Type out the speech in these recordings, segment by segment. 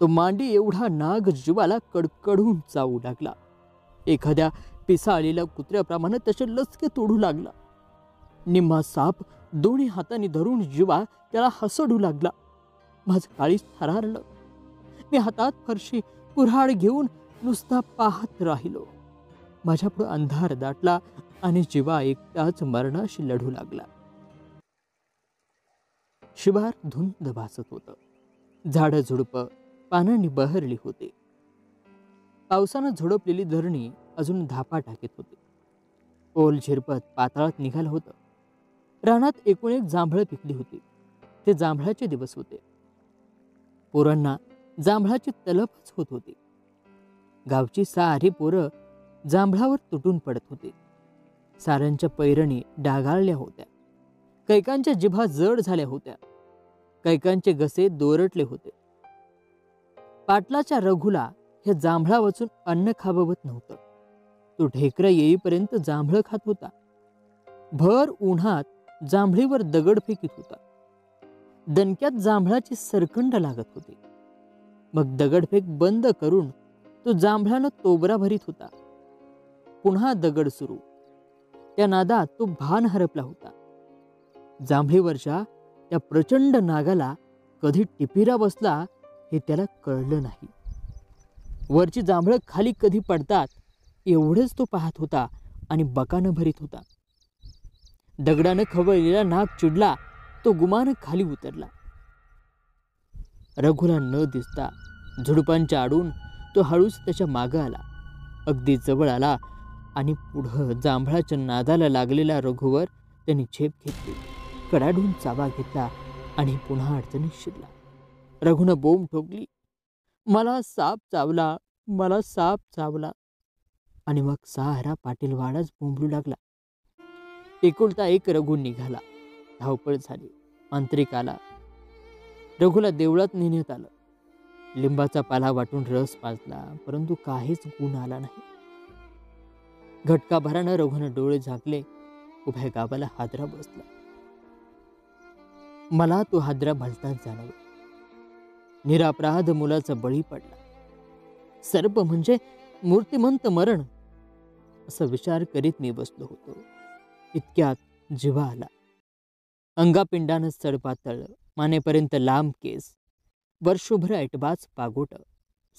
तो मांडी एवढा नाग जीवाला कडकडून जाऊ लागला एखाद्या पिसाळलेल्या कुत्र्याप्रमाणे त्याचे लचके तोडू लागला निम्मा साप दोन्ही हाताने धरून जीवा त्याला हसडू लागला माझं काळीच थरारलं मी हातात फरशी कुऱ्हाड घेऊन नुसता पाहत राहिलो पुढे अंधार दाटला आणि जीवा एकटाच मरणाशी लढू लागला शिवार धुंद भासत होतं झाडं झुडपं पानांनी बहरली होती पावसानं झोडपलेली धरणी अजून धापा टाकीत होती ओल झिरपत पाताळात निघालं होतं रानात एकूण एक जांभळं पिकली होती ते जांभळाचे दिवस होते पोरांना जांभळाची तलफच होत होती गावची सारी पोरं जांभळावर तुटून पडत होती साऱ्यांच्या पैरणी डागाळल्या होत्या कैकांच्या जिभा जड झाल्या होत्या कैकांचे गसे दोरटले होते पाटलाच्या रघुला हे जांभळा वाचून अन्न खाबवत नव्हतं तो ढेकर येईपर्यंत जांभळं खात होता भर उन्हात जांभळीवर दगड फेकीत होता दणक्यात जांभळाची सरकंड लागत होती मग दगडफेक बंद करून तो जांभळानं तोबरा भरीत होता पुन्हा दगड सुरू त्या नादात तो भान हरपला होता जांभळीवरच्या त्या प्रचंड नागाला कधी टिपिरा बसला हे त्याला कळलं नाही वरची जांभळं खाली कधी पडतात एवढंच तो पाहत होता आणि बकानं भरीत होता दगडानं खवळलेला नाग चिडला तो गुमान खाली उतरला रघुला न दिसता झुडपांच्या आडून तो हळूच त्याच्या मागं आला अगदी जवळ आला आणि पुढं जांभळाच्या नादाला लागलेला रघुवर त्याने झेप घेतली कडाडून चावा घेतला आणि पुन्हा अडचणीत शिरला रघुनं बोंब ठोकली मला साप चावला मला साप चावला आणि मग सहारा वाडाच बोंबलू लागला एकुलता एक रघु निघाला धावपळ झाली आंतरिक आला रघुला देवळात नेण्यात आलं लिंबाचा पाला वाटून रस पाजला परंतु काहीच गुण आला नाही घटकाभरानं रघुनं डोळे झाकले उभ्या गावाला हादरा बसला मला तो हादरा भलताच जाणवला निरापराध मुलाचा बळी पडला सर्प म्हणजे मूर्तिमंत मरण असा विचार करीत मी बसलो होतो इतक्यात जिवा आला अंगापिंडानं सडपातळ मानेपर्यंत लांब केस वर्षभर ऐटबाच पागोट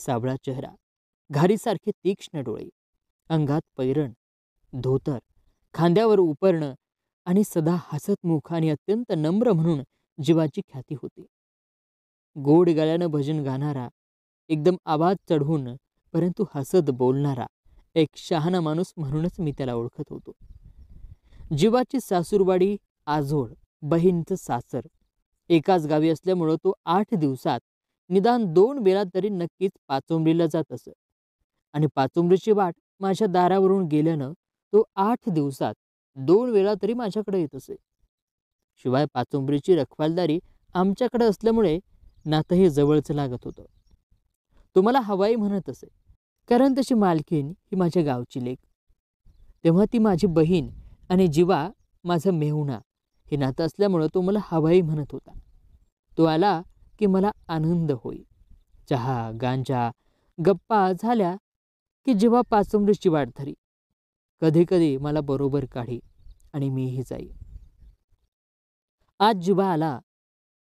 सावळा चेहरा घारीसारखे तीक्ष्ण डोळे अंगात पैरण धोतर खांद्यावर उपरणं आणि सदा हसत मुख आणि अत्यंत नम्र म्हणून जीवाची ख्याती होती गोड गाल्यानं भजन गाणारा एकदम आवाज चढवून परंतु हसत बोलणारा एक शहाणा माणूस म्हणूनच मी त्याला ओळखत होतो जीवाची सासूरवाडी आझोळ बहीणचं सासर एकाच गावी असल्यामुळं तो आठ दिवसात निदान दोन वेळा तरी नक्कीच पाचोंबरीला जात असत आणि पाचोंबरीची वाट माझ्या दारावरून गेल्यानं तो आठ दिवसात दोन वेळा तरी माझ्याकडे येत असे शिवाय पाचोंबरीची रखवालदारी आमच्याकडे असल्यामुळे नातंही जवळचं लागत होतं मला हवाई म्हणत असे कारण तशी मालकीन ही माझ्या गावची लेख तेव्हा ती माझी बहीण आणि जिवा माझं मेहुणा हे नातं असल्यामुळं तो मला हवाई म्हणत होता तो आला की मला आनंद होई चहा गांजा गप्पा झाल्या की जिवा पाचमरीची वाट धरी कधी कधी मला बरोबर काढी आणि मीही जाई आज जिवा आला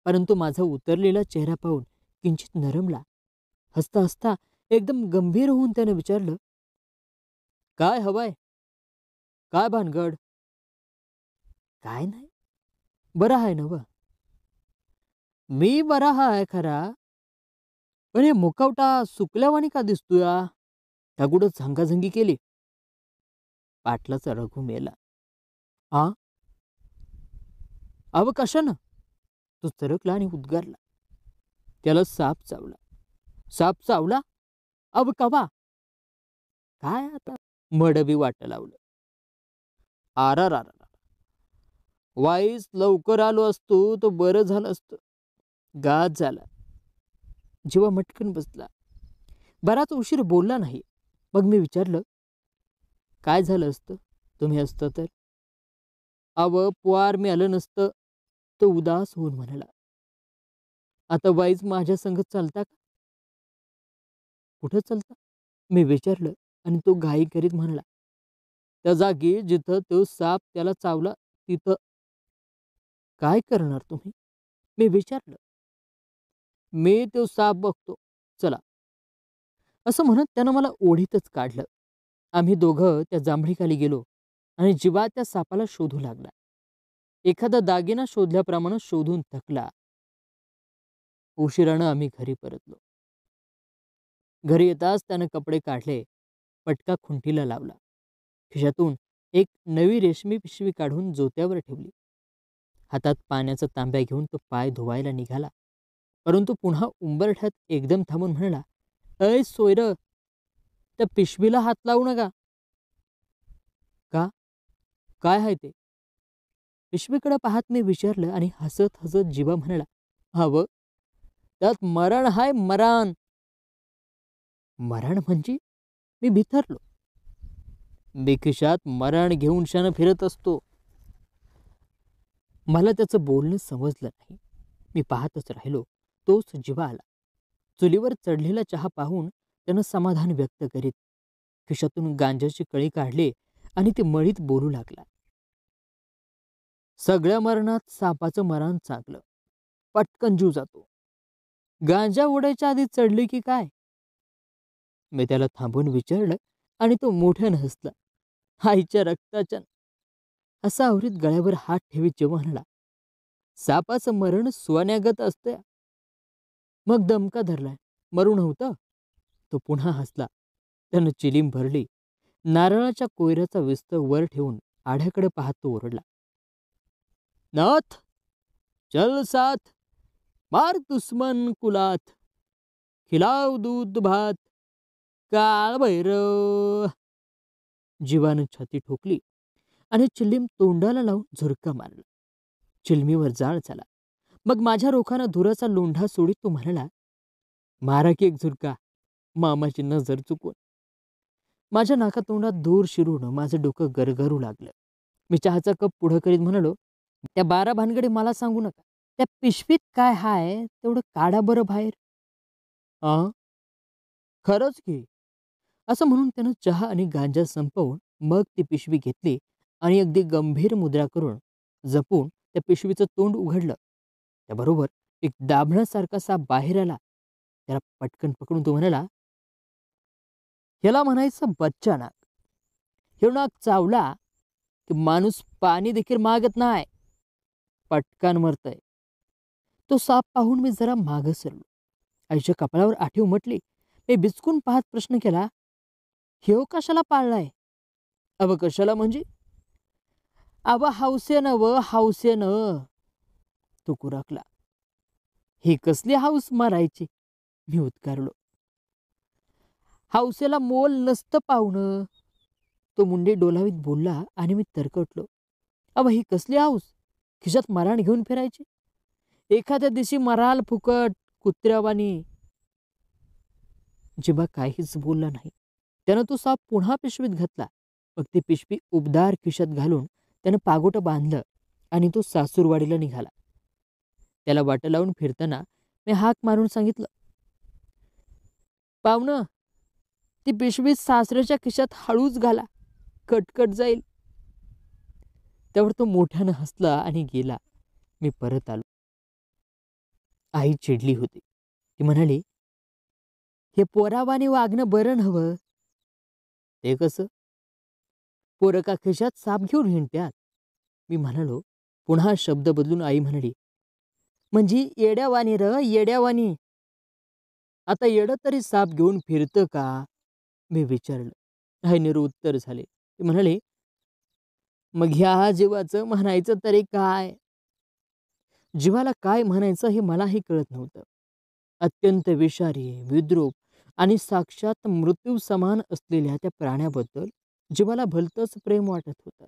परंतु माझा उतरलेला चेहरा पाहून किंचित नरमला हसता हसता एकदम गंभीर होऊन त्यानं विचारलं काय हवाय काय भानगड काय नाही बरा आहे नव, मी बरा हाय खरा हे मुकावटा सुकल्यावाणी का दिसतोया त्या कुठं झंगाझंगी केली पाटलाचा रघु मेला आ अव कशानं तो सरकला आणि उद्गारला त्याला साप चावला साप चावला अब कवा काय आता मडबी वाट लावलं आर आर वाईस लवकर आलो असतो तो बरं झालं असतं गाज झाला जेव्हा मटकन बसला बराच उशीर बोलला नाही मग मी विचारलं काय झालं असतं तुम्ही असतं तर अव पुवार मी आलं नसतं तो उदास होऊन म्हणाला आता वाईज माझ्या संघ चालता का कुठं चालता मी विचारलं आणि तो घाई करीत म्हणाला त्या जागी जिथं तो साप त्याला चावला तिथं काय करणार तुम्ही मी विचारलं मी तो साप बघतो चला असं म्हणत त्यानं मला ओढीतच काढलं आम्ही दोघं त्या जांभळीखाली गेलो आणि जीवा त्या सापाला शोधू लागला एखादा दागिना शोधल्याप्रमाणे शोधून थकला उशिरानं आम्ही घरी परतलो घरी येताच त्यानं कपडे काढले पटका खुंटीला लावला खिशातून एक नवी रेशमी पिशवी काढून जोत्यावर ठेवली हातात पाण्याचा तांब्या घेऊन तो पाय धुवायला निघाला परंतु पुन्हा उंबरठ्यात एकदम थांबून म्हणाला अय सोयर त्या पिशवीला हात लावू नका का काय आहे ते पिशवीकडे पाहत मी विचारलं आणि हसत हसत जीवा म्हणाला हव त्यात मरण हाय मरण मरण म्हणजे मी भितरलो मी मरण घेऊन शान फिरत असतो मला त्याचं बोलणं समजलं नाही मी पाहतच राहिलो तोच जिवा आला चुलीवर चढलेला चहा पाहून त्यानं समाधान व्यक्त करीत खिशातून गांजाची कळी काढली आणि ते मळीत बोलू लागला सगळ्या मरणात सापाचं मरण चांगलं पटकन जीव जातो गांजा उडायच्या आधी चढली की काय मी त्याला थांबून विचारलं आणि तो मोठ्यानं हसला आईच्या रक्ताच्या असा आवरीत गळ्यावर हात ठेवी जेव्हा म्हणाला सापाचं मरण स्वन्यागत असतं मग दमका धरलाय मरू नव्हतं तो पुन्हा हसला त्यानं चिलीम भरली नारळाच्या कोयराचा विस्तर वर ठेवून आढ्याकडे पाहत तो ओरडला नाथ चल साथ मार दुश्मन कुलात खिलाव दूध भात काळ भैरव जीवानं छाती ठोकली आणि चिल्लीम तोंडाला लावून झुरका मारला चिलमीवर जाळ झाला मग माझ्या रोखानं धुराचा लोंढा सोडीत तो म्हणाला मारा की एक झुरका मामाची नजर चुकून माझ्या नाकातोंडात धूर शिरून माझं डोकं गरगरू लागलं मी चहाचा कप पुढं करीत म्हणालो त्या बारा भानगडी मला सांगू नका त्या पिशवीत काय हाय तेवढं काढा बरं बाहेर आ खरंच की असं म्हणून त्यानं चहा आणि गांजा संपवून मग ती पिशवी घेतली आणि अगदी गंभीर मुद्रा करून जपून त्या पिशवीचं तोंड उघडलं त्याबरोबर एक दाभण्यासारखा सा बाहेर आला त्याला पटकन पकडून तो म्हणाला ह्याला म्हणायचं बच्चा नाग हे नाग चावला की माणूस पाणी देखील मागत नाही पटकान मरतय तो साप पाहून मी जरा माग सरलो आईच्या कपाळावर आठी उमटली मी बिचकून पाहत प्रश्न केला हे कशाला पाळलाय अव कशाला म्हणजे अव न व हावसेनं तो कुराकला हे कसली हाऊस मारायची मी उत्कारलो हौसेला मोल नसतं पाहुणं तो मुंडे डोलावीत बोलला आणि मी तरकटलो अब ही कसली हाऊस खिशात मराण घेऊन फिरायची एखाद्या दिवशी मराल फुकट कुत्र्यावानी जिबा काहीच बोलला नाही त्यानं तो साप पुन्हा पिशवीत घातला मग ती पिशवी उबदार खिशात घालून त्यानं पागोट बांधलं आणि तो सासूरवाडीला निघाला त्याला वाट लावून फिरताना मी हाक मारून सांगितलं पाहुण ती पिशवी सासऱ्याच्या खिशात हळूच घाला कटकट जाईल त्यावर तो मोठ्यानं हसला आणि गेला मी परत आलो आई चिडली होती ती म्हणाली हे पोरावाने वागणं बरं नव्हं ते कसं पोरं का खिशात साप घेऊन हिंडत्यात मी म्हणालो पुन्हा शब्द बदलून आई म्हणाली म्हणजे येड्यावानी र येड्यावानी आता येड तरी साप घेऊन फिरतं का मी विचारलं आई उत्तर झाले ते म्हणाले मग ह्या जीवाचं म्हणायचं तरी काय जीवाला काय म्हणायचं हे मलाही कळत नव्हतं अत्यंत विषारी विद्रूप आणि साक्षात मृत्यू समान असलेल्या त्या प्राण्याबद्दल जीवाला भलतंच प्रेम वाटत होतं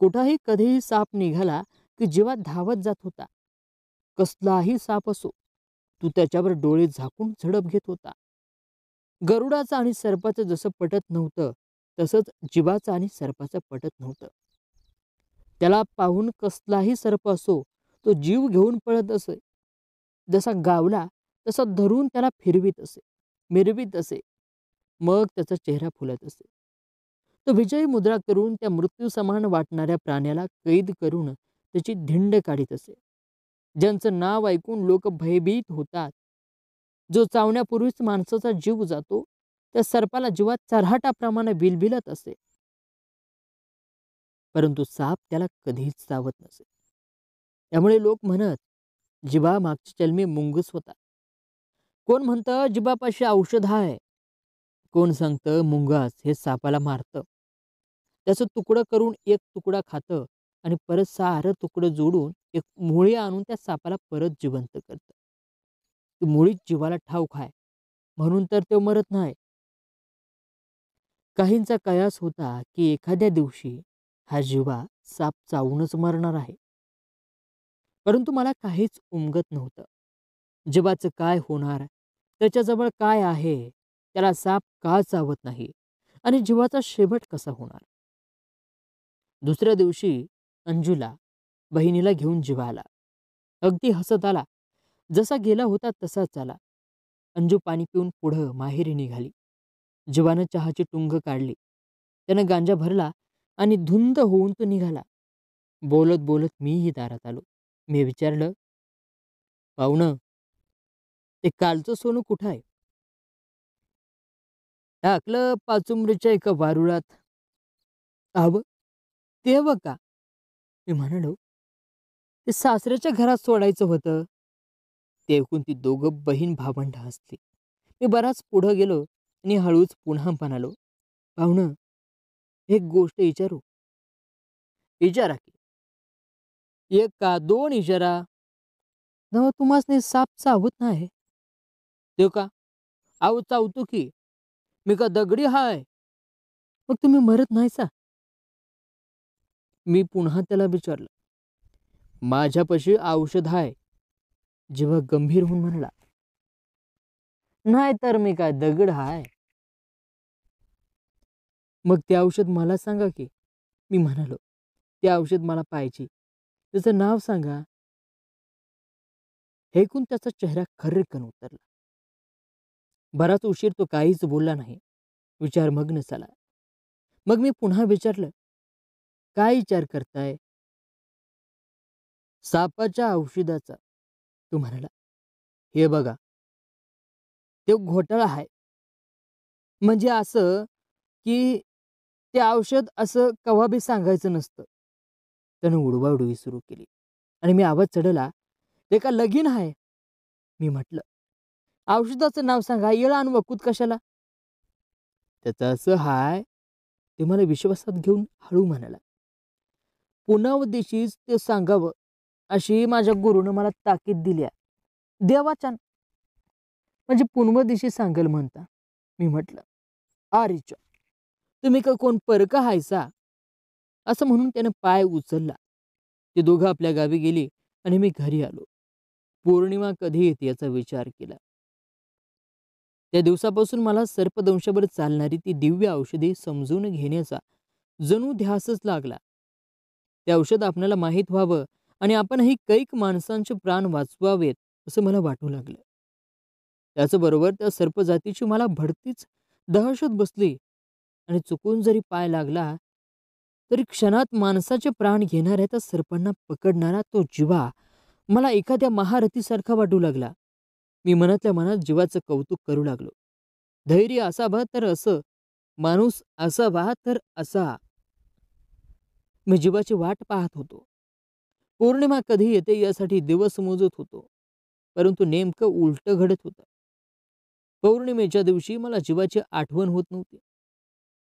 कुठाही कधीही साप निघाला की जीवा धावत जात होता कसलाही साप असो तू त्याच्यावर डोळे झाकून झडप घेत होता गरुडाचं आणि सर्पाचं जसं पटत नव्हतं तसंच जीवाचं आणि सर्पाचं पटत नव्हतं त्याला पाहून कसलाही सर्प असो तो जीव घेऊन पळत असे जसा गावला तसा धरून त्याला फिरवीत असे मिरवीत असे मग त्याचा चेहरा फुलत असे तो विजयी मुद्रा करून त्या मृत्यू समान वाटणाऱ्या प्राण्याला कैद करून त्याची धिंड काढीत असे ज्यांचं नाव ऐकून लोक भयभीत होतात जो चावण्यापूर्वीच माणसाचा जीव जातो त्या सर्पाला जीवात चरहाटाप्रमाणे बिलबिलत असे परंतु साप त्याला कधीच चावत नसे त्यामुळे लोक म्हणत जिबा मागची चलमी मुंगूस होता कोण म्हणतं जिबापाशी औषध आहे कोण सांगतं मुंगास हे सापाला मारतं त्याचं तुकडं करून एक तुकडा खातं आणि परत सारं तुकडं जोडून एक मुळी आणून त्या सापाला परत जिवंत करतं ती मुळीच जीवाला ठाऊक आहे म्हणून तर तो मरत नाही काहींचा कयास होता की एखाद्या दिवशी हा जीवा साप चावूनच मरणार आहे परंतु मला काहीच उमगत नव्हतं जीवाचं काय होणार त्याच्याजवळ काय आहे त्याला साप का चावत नाही आणि जीवाचा शेवट कसा होणार दुसऱ्या दिवशी अंजूला बहिणीला घेऊन जीवा आला अगदी हसत आला जसा गेला होता तसाच आला अंजू पाणी पिऊन पुढं माहेरी निघाली जीवानं चहाची टुंग काढली त्यानं गांजा भरला आणि धुंद होऊन तो निघाला बोलत बोलत मीही दारात आलो मी विचारलं पाहुण ते कालचं सोनं कुठं आहे टाकलं पाचुंबरीच्या एका वारुळात आव तेव का मी म्हणालो ते सासऱ्याच्या घरात सोडायचं होतं ते ती दोघं बहीण भावंड हसली मी बराच पुढं गेलो आणि हळूच पुन्हा म्हणालो भावनं एक गोष्ट विचारू इचारा की एक का दोन इचारा नव तुम्हाला साप चावत नाही देव का आव चावतो की मी का दगडी हाय मग तुम्ही मरत नाही सा मी पुन्हा त्याला विचारलं माझ्यापाशी औषध आहे जेव्हा गंभीर होऊन म्हणाला नाही तर मी काय दगड हाय मग ते औषध मला सांगा की मी म्हणालो ते औषध मला पाहिजे त्याचं नाव सांगा ऐकून त्याचा चेहरा खर्रकन उतरला बराच उशीर तो काहीच बोलला नाही विचार मग्न झाला मग मी पुन्हा विचारलं काय विचार करताय सापाच्या औषधाचा तू म्हणाला हे बघा ते घोटाळा आहे म्हणजे असं की ते औषध असं कवा बी सांगायचं नसतं त्यानं उडवी सुरू केली आणि मी आवाज चढला ते का लगीन आहे मी म्हटलं औषधाचं नाव सांगा येळा आणि वकूत कशाला त्याचं असं हाय ते मला विश्वासात घेऊन हळू म्हणाला पुनावदेशीच ते सांगावं अशी माझ्या गुरुनं मला ताकीद दिली आहे देवाचान म्हणजे पुनवदेशी सांगेल म्हणता मी म्हटलं आरीच्या तुम्ही का कोण परक हायसा असं म्हणून त्यानं पाय उचलला ते दोघं आपल्या गावी गेली आणि मी घरी आलो पौर्णिमा कधी येते याचा विचार केला त्या दिवसापासून मला सर्पदंशावर चालणारी ती दिव्य औषधे समजून घेण्याचा जणू ध्यासच लागला ते औषध आपल्याला माहीत व्हावं आणि आपणही कैक माणसांचे प्राण वाचवावेत असं मला वाटू लागलं त्याचबरोबर त्या सर्पजातीची मला भडतीच दहशत बसली आणि चुकून जरी पाय लागला तरी क्षणात माणसाचे प्राण घेणाऱ्या त्या सर्पांना पकडणारा तो जीवा मला एखाद्या महारथीसारखा वाटू लागला मी मनातल्या मनात जीवाचं कौतुक करू लागलो धैर्य असावा तर असं माणूस असावा तर असा मी जीवाची वाट पाहत होतो पौर्णिमा कधी येते यासाठी दिवस मोजत होतो परंतु नेमकं उलटं घडत होतं पौर्णिमेच्या दिवशी मला जीवाची आठवण होत नव्हती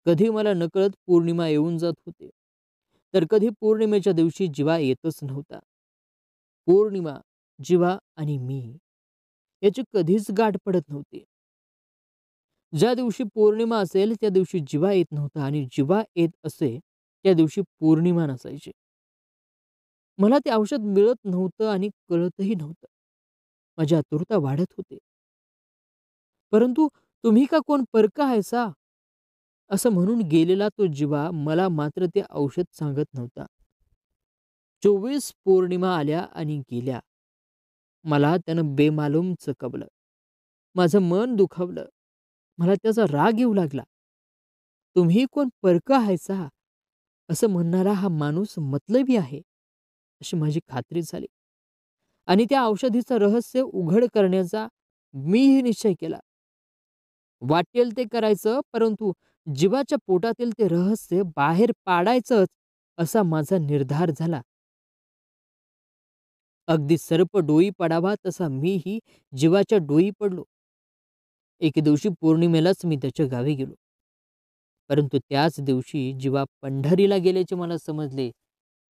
कधी मला नकळत पौर्णिमा येऊन जात होते तर कधी पौर्णिमेच्या दिवशी जिवा येतच नव्हता पौर्णिमा जिवा आणि मी याची कधीच गाठ पडत नव्हती ज्या दिवशी पौर्णिमा असेल त्या दिवशी जिवा येत नव्हता आणि जिवा येत असे त्या दिवशी पौर्णिमा नसायची मला ते औषध मिळत नव्हतं आणि कळतही नव्हतं माझी आतुरता वाढत होते परंतु तुम्ही का कोण परका आहे सा असं म्हणून गेलेला तो जीवा मला मात्र ते औषध सांगत नव्हता चोवीस पौर्णिमा आल्या आणि गेल्या मला त्यानं बेमालूम चकवलं माझं मन दुखावलं मला त्याचा राग येऊ लागला तुम्ही कोण परक आहेसा असं म्हणणारा हा माणूस मतलबी आहे अशी माझी खात्री झाली आणि त्या औषधीचं रहस्य उघड करण्याचा मीही निश्चय केला वाटेल ते करायचं परंतु जीवाच्या पोटातील ते रहस्य बाहेर पाडायचंच असा माझा निर्धार झाला अगदी सर्प डोई पडावा तसा मीही जीवाच्या डोई पडलो एके दिवशी पौर्णिमेलाच मी त्याच्या गावी गेलो परंतु त्याच दिवशी जीवा पंढरीला गेल्याचे मला समजले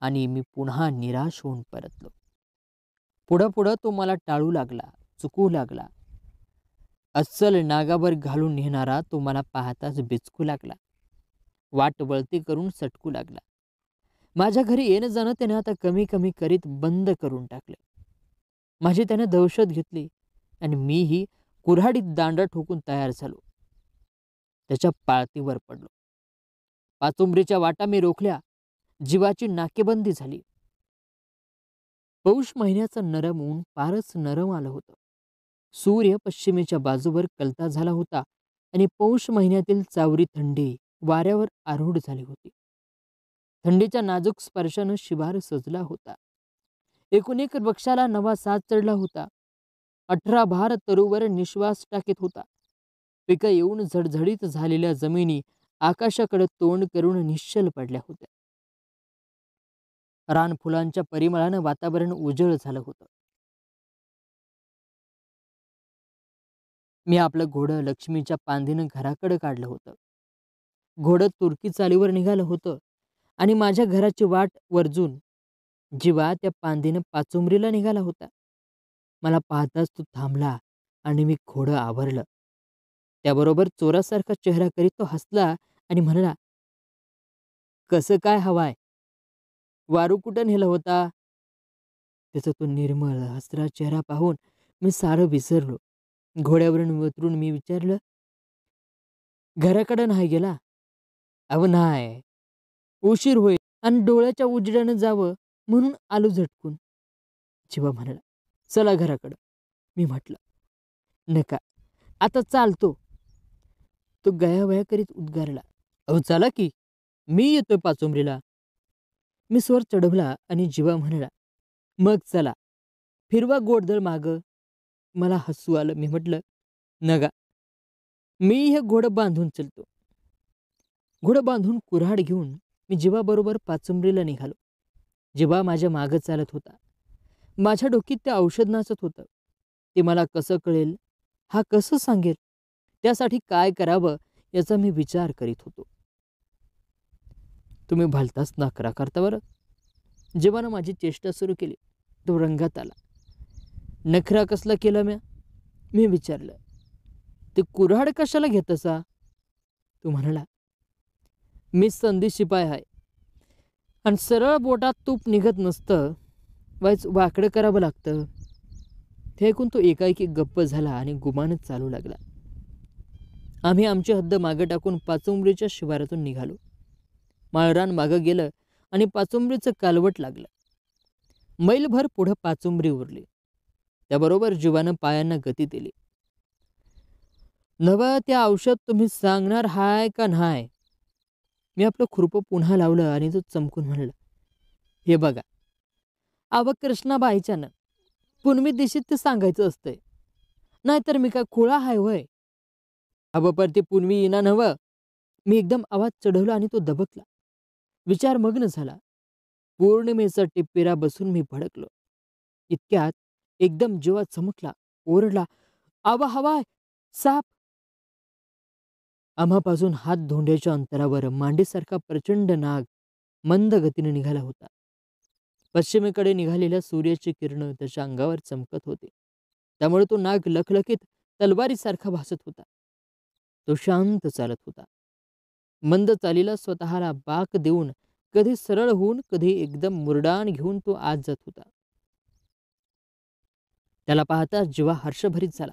आणि मी पुन्हा निराश होऊन परतलो पुढं पुढं तो मला टाळू लागला चुकू लागला अस्सल नागावर घालून नेणारा तो मला पाहताच बिचकू लागला वाट वळती करून सटकू लागला माझ्या घरी येणं जाणं त्याने आता कमी कमी करीत बंद करून टाकले माझी त्याने दहशत घेतली आणि मीही कुऱ्हाडीत दांडा ठोकून तयार झालो त्याच्या पाळतीवर पडलो पाचुंबरीच्या वाटा मी रोखल्या जीवाची नाकेबंदी झाली पौष महिन्याचं नरम ऊन फारच नरम आलं होतं सूर्य पश्चिमेच्या बाजूवर कलता झाला होता आणि पौष महिन्यातील चावरी थंडी वाऱ्यावर आरूढ झाली होती थंडीच्या नाजूक स्पर्शानं शिवार सजला होता एकूण एक नवा साज चढला होता अठरा भार तरुवर निश्वास टाकीत होता पिकं येऊन झडझडीत झालेल्या जमिनी आकाशाकडे तोंड करून निश्चल पडल्या होत्या रानफुलांच्या परिमळानं वातावरण उजळ झालं होतं मी आपलं घोडं लक्ष्मीच्या पांधीनं घराकडं काढलं होतं घोडं तुर्की चालीवर निघालं होतं आणि माझ्या घराची वाट वरजून जीवा त्या पांधीनं पाचुमरीला निघाला होता मला पाहताच तो थांबला आणि मी घोडं आवरलं त्याबरोबर चोरासारखा चेहरा करीत तो हसला आणि म्हणाला कसं काय हवाय वारू कुठं नेलं होता त्याचा तो निर्मळ हसरा चेहरा पाहून मी सारं विसरलो घोड्यावरून उतरून मी विचारलं घराकडं नाही गेला अव नाय उशीर होईल आणि डोळ्याच्या उजड्यानं जावं म्हणून आलो झटकून शिवा म्हणाला चला घराकडं मी म्हटलं नका आता चालतो तो गयावया करीत उद्गारला अहो चला की मी येतोय पाचोमरीला मी स्वर चढवला आणि जीवा म्हणाला मग चला फिरवा गोडदळ मागं मला हसू आलं मी म्हटलं नगा मी हे घोडं बांधून चलतो घोडं बांधून कुऱ्हाड घेऊन मी जीवाबरोबर पाचुंबरीला निघालो जीवा माझ्या मागं चालत होता माझ्या डोकीत ते औषध नाचत होतं ते मला कसं कळेल हा कसं सांगेल त्यासाठी काय करावं याचा मी विचार करीत होतो तुम्ही भलताच नकरा करता बरं जेव्हा माझी चेष्टा सुरू केली तो रंगात आला नखरा कसला केला म्या मी विचारलं ते कुऱ्हाड कशाला घेत असा तू म्हणाला मी संधी शिपाय आहे आणि सरळ बोटात तूप निघत नसतं वाईच वाकडं करावं लागतं ते ऐकून तो एकाएकी गप्प झाला आणि गुमानच चालू लागला आम्ही आमची हद्द मागं टाकून पाचुंबरीच्या शिवारातून निघालो माळरान मागं गेलं आणि पाचुंबरीचं कालवट लागलं मैलभर पुढं पाचुंबरी उरली त्याबरोबर जीवानं पायांना गती दिली नवा त्या औषध तुम्ही सांगणार हाय का नाही मी आपलं खुरपं पुन्हा लावलं आणि तो चमकून म्हणलं हे बघा आव कृष्णाबाईच्यानं पूर्वी दिशेत ते सांगायचं असतंय नाहीतर मी काय खुळा हाय वय अबं पर ते पूर्वी येणार नवं मी एकदम आवाज चढवला आणि तो दबकला विचार मग्न झाला पूर्णिमेचा टिप्पिरा बसून मी भडकलो इतक्यात एकदम जेव्हा चमकला ओरडला आवा हवाय साप आम्हापासून हात धोंड्याच्या अंतरावर मांडीसारखा प्रचंड नाग मंद गतीने निघाला होता पश्चिमेकडे निघालेल्या सूर्याची किरण त्याच्या अंगावर चमकत होते त्यामुळे तो नाग लखलखीत तलवारीसारखा भासत होता तो शांत चालत होता मंद चालीला स्वतःला बाक देऊन कधी सरळ होऊन कधी एकदम मुरडाण घेऊन तो आत जात होता त्याला पाहता जीवा हर्षभरीत झाला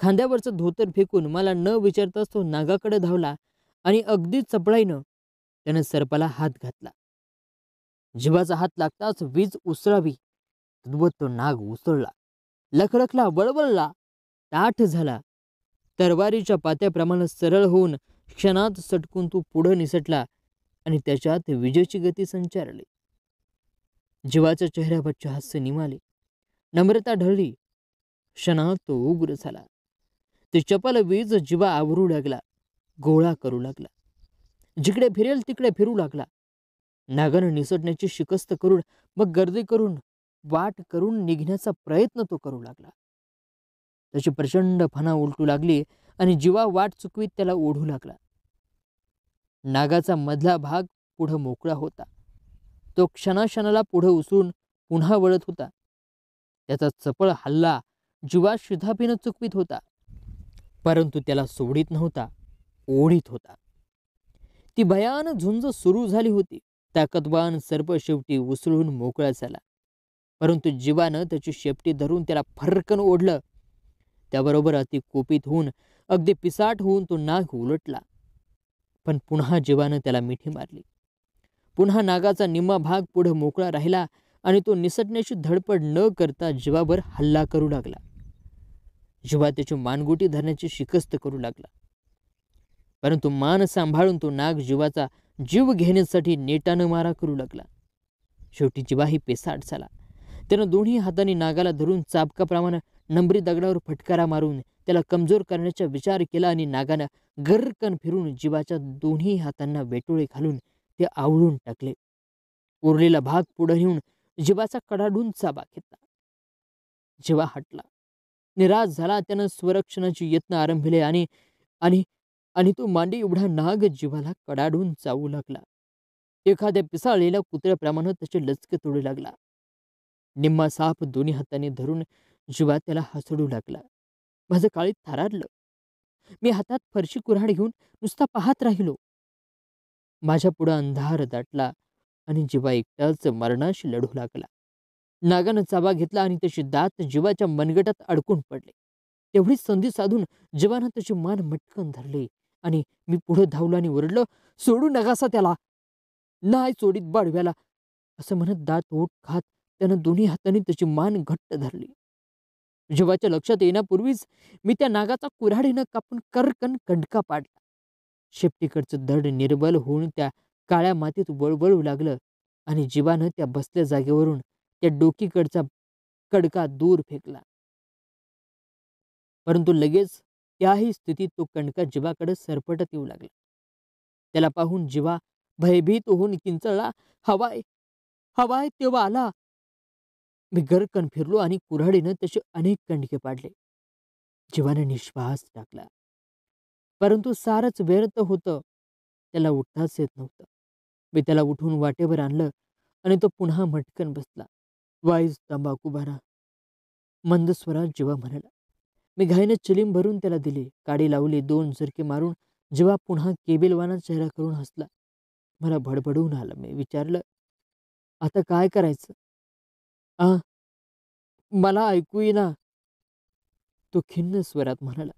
खांद्यावरचं धोतर फेकून मला न विचारताच तो नागाकडे धावला आणि अगदी चपळाईनं त्यानं सर्पाला हात घातला जीवाचा हात लागताच वीज उसळावी तद्वत तो नाग उसळला लखलखला वळवळला ताठ झाला तरवारीच्या पात्याप्रमाणे सरळ होऊन क्षणात सटकून तो पुढं निसटला आणि त्याच्यात विजेची गती संचारली जीवाच्या चेहऱ्यावरचे हास्य निमाले नम्रता ढळली क्षणात तो उग्र झाला ते चपल वीज जिवा आवरू लागला गोळा करू लागला जिकडे फिरेल तिकडे फिरू लागला नागन निसटण्याची शिकस्त करून मग गर्दी करून वाट करून निघण्याचा प्रयत्न तो करू लागला त्याची प्रचंड फणा उलटू लागली आणि जिवा वाट चुकवीत त्याला ओढू लागला नागाचा मधला भाग पुढं मोकळा होता तो क्षणाक्षणाला पुढं उसळून पुन्हा वळत होता त्याचा चपळ हल्ला जीवा शिधापीनं चुकवीत होता परंतु त्याला सोडित नव्हता ओढीत होता ती भयान झुंज सुरू झाली होती ताकदवान सर्प शेवटी उसळून मोकळा झाला परंतु जीवानं त्याची शेपटी धरून त्याला फरकन ओढलं त्याबरोबर अति कोपित होऊन अगदी पिसाट होऊन तो नाग उलटला पण पुन्हा जीवानं त्याला मिठी मारली पुन्हा नागाचा निम्मा भाग पुढे मोकळा राहिला आणि तो निसटण्याची धडपड न करता जीवावर हल्ला करू लागला जीवा त्याची मानगुटी धरण्याची शिकस्त करू लागला परंतु मान सांभाळून तो नाग जीवाचा जीव घेण्यासाठी नेटानं मारा करू लागला शेवटी जीवाही पेसाट झाला त्यानं दोन्ही हाताने नागाला धरून चापकाप्रमाणे नंबरी दगडावर फटकारा मारून त्याला कमजोर करण्याचा विचार केला आणि नागानं गर्रकन फिरून जीवाच्या दोन्ही हातांना वेटोळे घालून ते आवळून टाकले उरलेला भाग पुढे येऊन जीवाचा कडाडून चाबा घेतला जीवा हटला निराश झाला त्यानं स्वरक्षणाचे यत्न आरंभले आणि आणि आणि तो मांडी एवढा नाग जीवाला कडाडून चावू लागला एखाद्या पिसाळलेल्या कुत्र्याप्रमाणे त्याचे लचके तोडू लागला निम्मा साप दोन्ही हाताने धरून जीवा त्याला हसडू लागला माझं काळी थारारलं मी हातात फरशी कुऱ्हाड घेऊन नुसता पाहत राहिलो माझ्या पुढं अंधार दाटला आणि जीवा एकटाच मरणाशी लढू लागला नागानं चाबा घेतला आणि त्याचे दात जीवाच्या मनगटात अडकून पडले तेवढीच संधी साधून जीवानं त्याचे मान मटकन धरले आणि मी पुढे धावलो आणि ओरडलो सोडू नगासा त्याला नाही सोडीत बाडव्याला असं म्हणत दात ओट खात त्यानं दोन्ही हातांनी त्याची मान घट्ट धरली जीवाच्या लक्षात येण्यापूर्वीच मी त्या नागाचा कुऱ्हाडीनं कापून करकन कंडका पाडला शेपटीकडचं दड निर्बल होऊन त्या काळ्या मातीत वळवळू लागलं आणि जीवानं त्या बसल्या जागेवरून त्या डोकीकडचा कडका दूर फेकला परंतु लगेच त्याही स्थितीत तो कणका जीवाकडे सरपटत येऊ लागला त्याला पाहून जीवा भयभीत होऊन किंचळला हवाय हवाय तेव्हा आला मी गरकन फिरलो आणि कुऱ्हाडीनं तसे अनेक कणके पाडले जीवाने निश्वास टाकला परंतु सारच व्यर्थ होतं त्याला उठताच येत नव्हतं मी त्याला उठून वाटेवर आणलं आणि तो पुन्हा मटकन बसला वाईज तंबाखू भरा मंद स्वरात जीवा म्हणाला मी घाईनं चिलीम भरून त्याला दिली काडी लावली दोन झरके मारून जेव्हा पुन्हा केबिलवाना चेहरा करून हसला मला भडबडून आलं मी विचारलं आता काय करायचं आ मला ऐकू येईना तो खिन्न स्वरात म्हणाला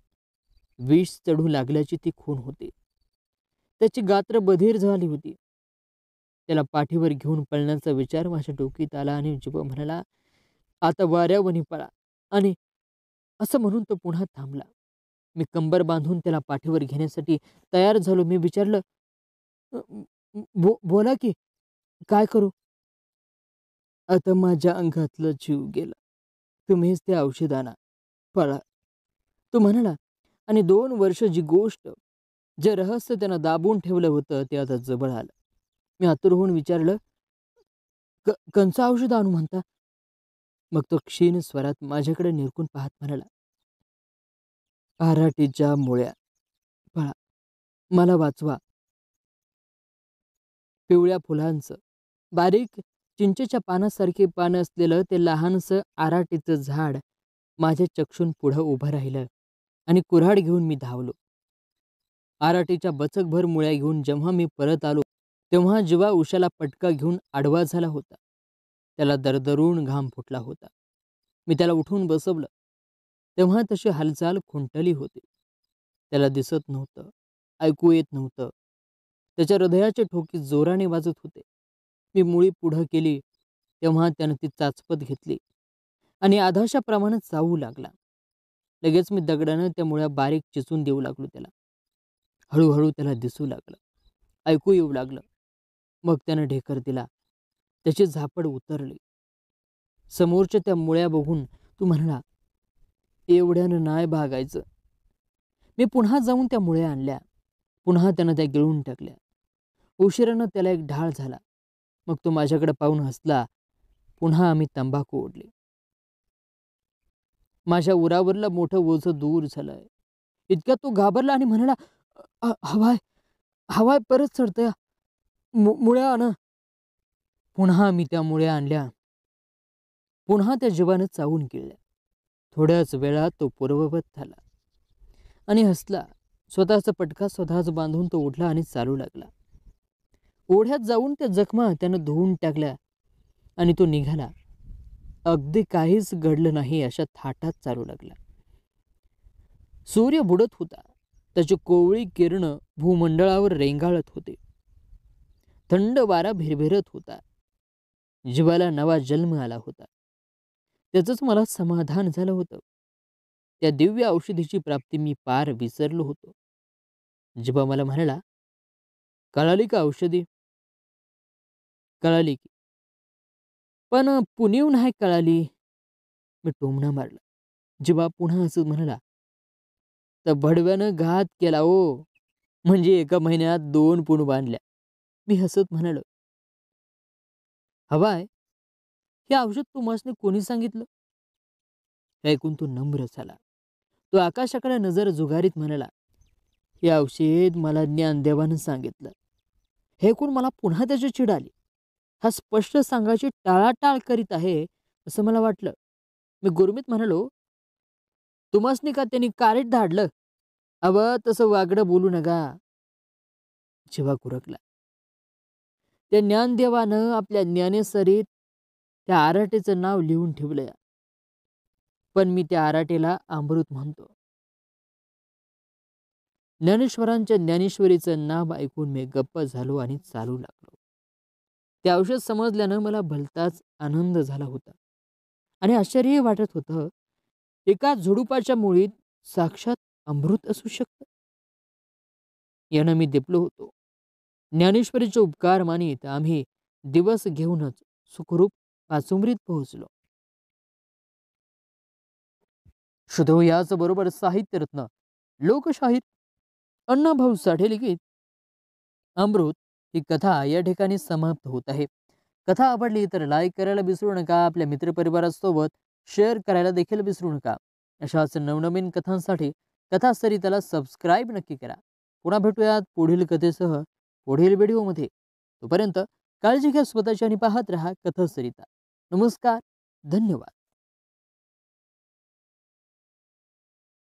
विष चढू लागल्याची ती खून होती त्याची गात्र बधीर झाली होती त्याला पाठीवर घेऊन पळण्याचा विचार माझ्या डोकीत आला आणि जीव म्हणाला आता वाऱ्यावणी पळा आणि असं म्हणून तो पुन्हा थांबला मी कंबर बांधून त्याला पाठीवर घेण्यासाठी तयार झालो मी विचारलं बो बोला की काय करू आता माझ्या अंगातलं जीव गेला तुम्हीच ते औषधाना पळा तो म्हणाला आणि दोन वर्ष जी गोष्ट जे रहस्य त्यानं दाबून ठेवलं होतं ते आता जवळ आलं मी आतुर होऊन विचारलं क कंचं औषध आणू म्हणता मग तो क्षीण स्वरात माझ्याकडे निरकून पाहत म्हणाला आराटीच्या मुळ्या फळा मला वाचवा पिवळ्या फुलांचं बारीक चिंचेच्या पानासारखी पानं असलेलं ते लहानसं आराटीचं झाड माझ्या चक्षून पुढं उभं राहिलं आणि कुऱ्हाड घेऊन मी धावलो आराटीच्या बचकभर मुळ्या घेऊन जेव्हा मी परत आलो तेव्हा जेव्हा उशाला पटका घेऊन आडवा झाला होता त्याला दरदरून घाम फुटला होता मी त्याला उठून बसवलं तेव्हा तशी हालचाल खुंटली होती त्याला दिसत नव्हतं ऐकू येत नव्हतं त्याच्या हृदयाचे ठोके जोराने वाजत होते मी मुळी पुढं केली तेव्हा त्यानं ती चाचपत घेतली आणि आधाशाप्रमाणे चावू लागला लगेच मी दगडानं त्या मुळ्या बारीक चिचून देऊ लागलो त्याला हळूहळू त्याला दिसू लागलं ऐकू येऊ लागलं मग त्यानं ढेकर दिला त्याची झापड उतरली समोरच्या त्या मुळ्या बघून तू म्हणला एवढ्यानं नाही भागायचं मी पुन्हा जाऊन त्या मुळ्या आणल्या पुन्हा त्यानं त्या गिळून टाकल्या उशिरानं त्याला एक ढाळ झाला मग तो माझ्याकडे पाहून हसला पुन्हा आम्ही तंबाखू ओढले माझ्या उरावरला मोठं ओझ दूर झालंय इतक्या तो घाबरला आणि म्हणाला हवाय हवाय परत चढतया मुळ्या पुन्हा मी त्या मुळ्या आणल्या पुन्हा त्या जीवानं चावून गिळल्या थोड्याच वेळात तो पूर्ववत झाला आणि हसला स्वतःचा पटका स्वतःच बांधून तो उठला आणि चालू लागला ओढ्यात जाऊन त्या जखमा त्यानं धुवून टाकल्या आणि तो निघाला अगदी काहीच घडलं नाही अशा थाटात चालू लागला सूर्य बुडत होता त्याची कोवळी किरण भूमंडळावर रेंगाळत होते थंड वारा भिरभिरत होता जीवाला नवा जन्म आला होता त्याचंच मला समाधान झालं होतं त्या दिव्य औषधीची प्राप्ती मी पार विसरलो होतो जिबा मला म्हणाला कळाली का औषधी कळाली की पण पुणेव नाही कळाली मी टोमणा मारला जिबा पुन्हा असं म्हणाला तर भडव्यानं घात केला ओ म्हणजे एका महिन्यात दोन पुण बांधल्या मी हसत म्हणालो हवाय हे औषध तुम्हासने कोणी सांगितलं ऐकून तो नम्र झाला तो आकाशाकडे नजर जुगारीत म्हणाला हे औषध मला ज्ञानदेवानं सांगितलं हे ऐकून मला पुन्हा त्याची चिड आली हा स्पष्ट सांगायची टाळाटाळ करीत आहे असं मला वाटलं मी गुरमीत म्हणालो तुम्हासनी का त्यांनी कारेट धाडलं अव तसं वागडं बोलू नका जेव्हा गुरकला त्या ज्ञानदेवानं आपल्या ज्ञानेसरीत त्या आराटेचं नाव लिहून ठेवलं पण मी त्या आराटेला अमृत म्हणतो ज्ञानेश्वरांच्या ज्ञानेश्वरीचं नाव ऐकून मी गप्प झालो आणि चालू लागलो ते औषध समजल्यानं मला भलताच आनंद झाला होता आणि आश्चर्य वाटत होतं एका झुडुपाच्या मुळीत साक्षात अमृत असू शकतं यानं मी दिपलो होतो ज्ञानेश्वरीचे उपकार मानित आम्ही दिवस घेऊनच सुखरूप पाचुमरीत पोहोचलो शुधो याच बरोबर साहित्यरत्न लोकशाहीर अण्णाभाऊ साठे लिखित अमृत ही कथा या ठिकाणी समाप्त होत आहे कथा आवडली तर लाईक करायला विसरू नका आपल्या मित्रपरिवारासोबत शेअर करायला देखील विसरू नका अशाच नवनवीन कथांसाठी कथा त्याला सबस्क्राईब नक्की करा पुन्हा भेटूयात पुढील कथेसह पुढील व्हिडिओमध्ये तोपर्यंत काळजी घ्या स्वतःच्या आणि पाहत रहा कथसरिता नमस्कार धन्यवाद